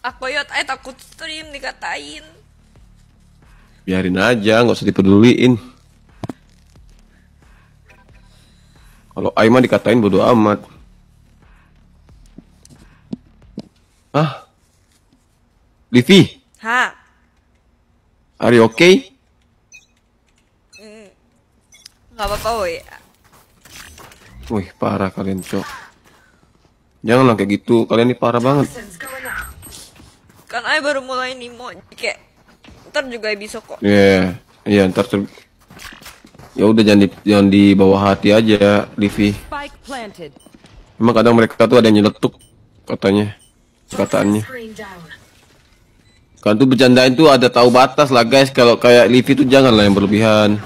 Aku yot, ya, ay eh, takut stream dikatain. Biarin aja, nggak usah dipeduliin. Kalau Aima dikatain bodo amat. Ah, Livi. Ha. Are you okay? Mm. Gak apa-apa, woi. Wih, parah kalian, cok. Janganlah kayak gitu. Kalian ini parah banget kan ayah baru mulai nih mau kayak ntar juga bisa kok iya yeah. iya yeah, ntar ter... ya udah jangan di jangan di bawah hati aja Livi emang kadang mereka tuh ada yang nyeletuk katanya kataannya kan tuh bercandain tuh ada tahu batas lah guys kalau kayak Livi tuh jangan lah yang berlebihan